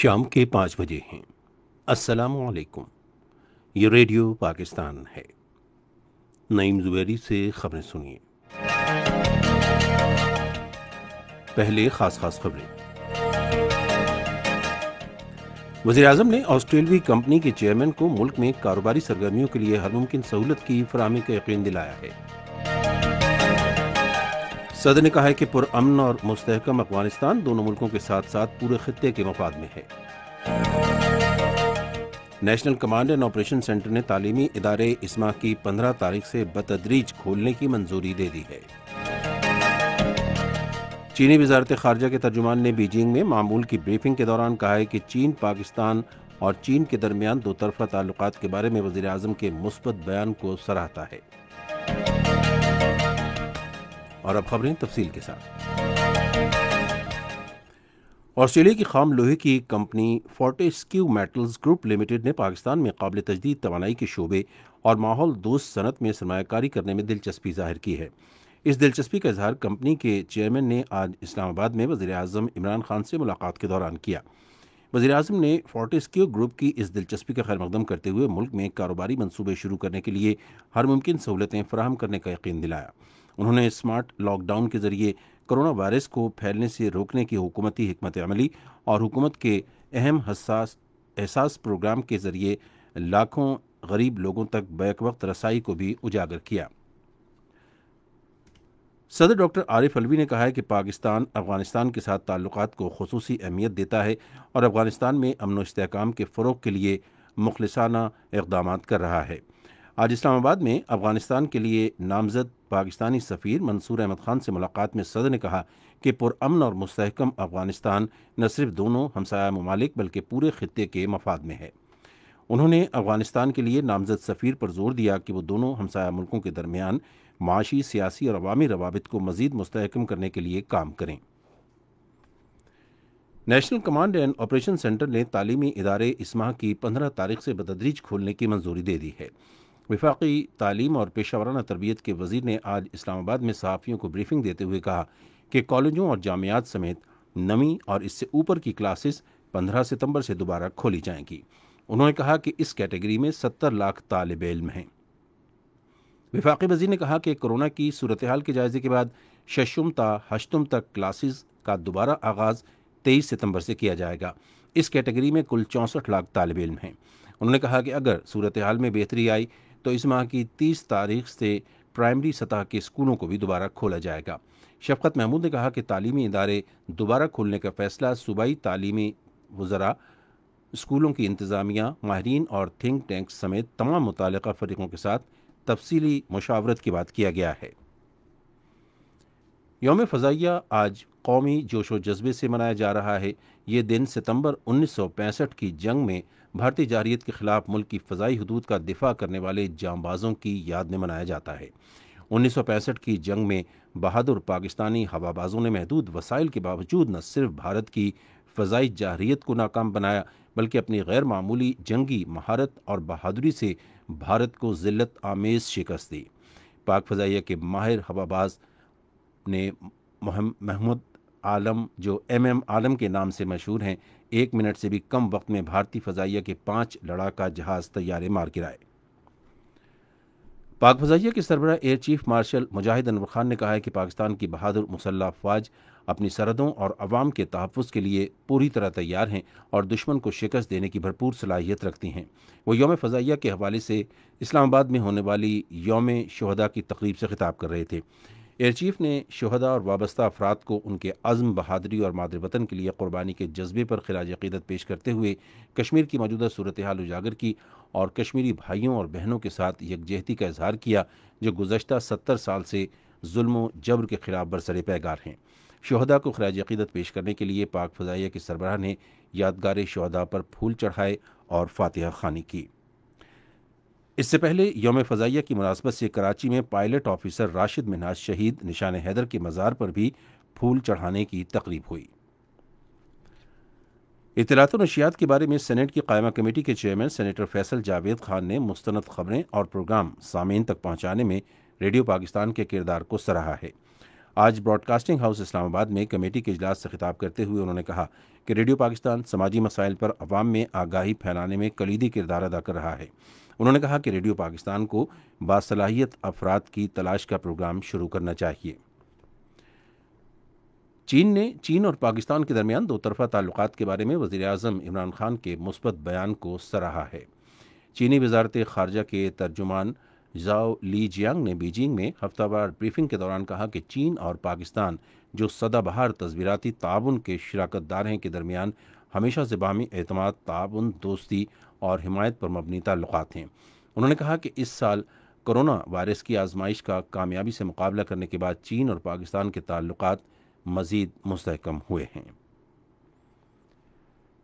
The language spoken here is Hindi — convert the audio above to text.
शाम के पाँच बजे हैं असलकुम ये रेडियो पाकिस्तान है नईम जुबैरी से खबरें सुनिए पहले खास खास खबरें वजी अजम ने ऑस्ट्रेलवी कंपनी के चेयरमैन को मुल्क में कारोबारी सरगर्मियों के लिए हर मुमकिन सहूलत की फरहमी का यकीन दिलाया है सदर ने कहा है कि पुरअमन और मुस्तकम अफगानिस्तान दोनों मुल्कों के साथ साथ पूरे खत्े के मफाद में है national command and operation centre ने तालीमी इदारे इस माह की पंद्रह तारीख से बतदरीज खोलने की मंजूरी दे दी है चीनी वजारत खारजा के तर्जुमान ने बीजिंग में मामूल की ब्रीफिंग के दौरान कहा है कि चीन पाकिस्तान और चीन के दरमियान दो तरफा ताल्लुक के बारे में वजी अजम के मुस्बत बयान को सराहता है और अब खबरें तफसील के साथ ऑस्ट्रेलिया की खाम लोहे की company Fortescue Metals Group Limited ने पाकिस्तान में काबिल तजदीद तोानाई के शोबे और माहौल दोस्त सनत में सरमाकारी करने में दिलचस्पी जाहिर की है इस दिलचस्पी का इजहार कंपनी के चेयरमैन ने आज इस्लामाबाद में वजी अजम इमरान खान से मुलाकात के दौरान किया वजी अजम ने फोर्टिस्क्यू ग्रुप की इस दिलचस्पी का खैर मकदम करते हुए मुल्क में कारोबारी मनसूबे शुरू करने के लिए हर मुमकिन सहूलतें फ्राहम करने का यकीन दिलाया उन्होंने स्मार्ट लॉकडाउन के जरिए कोरोना वायरस को फैलने से रोकने की हुकूमती हमत अमली और हुकूमत के अहम हसास एहसास प्रोग्राम के जरिए लाखों गरीब लोगों तक बैक वक्त रसाई को भी उजागर किया सदर डॉक्टर आरिफ अलवी ने कहा है कि पाकिस्तान अफगानिस्तान के साथ ताल्लुक को खसूस अहमियत देता है और अफगानिस्तान में अमन व इसकाम के फ़रोग के लिए मुखलसाना इकदाम कर रहा है आज इस्लामाबाद में अफगानिस्तान के लिए नामजद पाकिस्तानी सफ़ीर मंसूर अहमद खान से मुलाकात में सदर ने कहा कि पुरमन और मुस्तकम अफगानिस्तान न सिर्फ दोनों हमसाया ममालिक बल्कि पूरे खत्े के मफाद में है उन्होंने अफगानिस्तान के लिए नामजद सफ़ीर पर जोर दिया कि वह दोनों हमसाया मुल्कों के दरमियान माशी सियासी और अवामी रवाबित को मजीद मुस्तकम करने के लिए काम करें national command and operation centre ने तालीमी इदारे इस माह की पंद्रह तारीख से बतदरीज खोलने की मंजूरी दे दी है विफाकी तालीम और पेशा वराना तरबियत के वजीर ने आज इस्लामाबाद में सहाफ़ियों को ब्रीफिंग देते हुए कहा कि कॉलेजों और जामियात समेत नवी और इससे ऊपर की क्लासेस पंद्रह सितम्बर से दोबारा खोली जाएंगी उन्होंने कहा कि इस कैटेगरी में सत्तर लाख तालब इल्म हैं विफाक़ी वजी ने कहा कि कोरोना की सूरत हाल के जायजे के बाद शशुम ता हशतुम तक क्लासेज का दोबारा आगाज़ तेईस सितम्बर से किया जाएगा इस कैटेगरी में कुल चौंसठ लाख तालब इल्म हैं उन्होंने कहा कि अगर सूरत हाल में बेहतरी आई तो इस माह की तीस तारीख से प्राइमरी सतह के स्कूलों को भी दोबारा खोला जाएगा शफकत महमूद ने कहा कि तालीमी इदारे दोबारा खोलने का फैसला सूबाई तालीमी वजरा स्कूलों की इंतज़ामिया माहरीन और थिंक टैंक समेत तमाम मुतल फरीकों के साथ तफसीली मशावरत के बाद किया गया है योम फ़जाइया आज कौमी जोशो जज्बे से मनाया जा रहा है ये दिन सितंबर पैंसठ की जंग में भारतीय जारियत के खिलाफ मुल्क की फ़जाई हदूद का दिफा करने वाले जांबाजों की याद में मनाया जाता है उन्नीस सौ पैंसठ की जंग में बहादुर पाकिस्तानी हवाबाजों ने महदूद वसाइल के बावजूद न सिर्फ भारत की फ़जाई जारियत को नाकाम बनाया बल्कि अपनी गैर मामूली जंगी महारत और बहादुरी से भारत को जिलत आमेज़ शिकस्त दी पाक फ़जाइया के माहिर हवाबाज ने महमूद आलम जो एम एम आलम के नाम से मशहूर हैं एक मिनट से भी कम वक्त में भारतीय फजाइया के पांच लड़ाका जहाज़ तैयारे मार गिराए पाक फजाइया के सरबरा air chief marshal Mujahid Anwar Khan ने कहा है कि पाकिस्तान की बहादुर मुसल्ह अफवाज अपनी सरहदों और अवाम के तहफ़ के लिए पूरी तरह तैयार हैं और दुश्मन को शिकस्त देने की भरपूर सलाहियत रखती हैं वो योम फ़जाइया के हवाले से इस्लामाबाद में होने वाली योम शहदा की तकरीब से खिताब कर रहे थे एयर चीफ ने शहदा और वाबस्ता अफराद को उनके अज़म बहादरी और मादर वतन के लिए क़ुरबानी के जज्बे पर खराज अक़ीदत पेश करते हुए कश्मीर की मौजूदा सूरत हाल उजागर की और कश्मीरी भाइयों और बहनों के साथ यकजहती का इजहार किया जो गुजशत सत्तर साल से जुल्म जबर के खिलाफ बरसर पैगार हैं शहदा को खराज अक़ीदत पेश करने के लिए पाक फ़जाइया के सरबराह ने यादगार शहदा पर फूल चढ़ाए और फातह खानी की इससे पहले योम फ़जाइया की मुनासबत से कराची में पायलट ऑफिसर राशिद मिनाज शहीद निशान हैदर के मज़ार पर भी फूल चढ़ाने की तकरीब हुई इतलात नशियात के बारे में सेनेट की कायमा कमेटी के चेयरमैन सेनेटर फैसल जावेद खान ने मुस्ंद खबरें और प्रोग्राम सामीन तक पहुंचाने में रेडियो पाकिस्तान के किरदार को सराहा है आज ब्रॉडकास्टिंग हाउस इस्लामाबाद में कमेटी के इजलास से खिताब करते हुए उन्होंने कहा कि रेडियो पाकिस्तान समाजी मसाइल पर अवाम में आगाही फैलाने में कलीदी किरदार अदा कर रहा है उन्होंने कहा कि रेडियो पाकिस्तान को बासलाहियत अफराद की तलाश का प्रोग्राम शुरू करना चाहिए चीन ने चीन और पाकिस्तान के दरमियान दो तरफा ताल्लुक के बारे में वज़ी अजम इमरान खान के मुस्बत बयान को सराहा है चीनी वजारत खारजा के तर्जुमान जाओ ली जियांग ने बीजिंग में हफ्तावार ब्रीफिंग के दौरान कहा कि चीन और पाकिस्तान जो सदाबहार तस्वीराती ताबन के दार हैं के दरमियान हमेशा जबामी अहतमाद ताबन दोस्ती और हिमायत पर मबनी तल्लत हैं उन्होंने कहा कि इस साल कोरोना वायरस की आजमाइश का कामयाबी से मुकाबला करने के बाद चीन और पाकिस्तान के ताल्लुक मज़ीद मस्तकम हुए हैं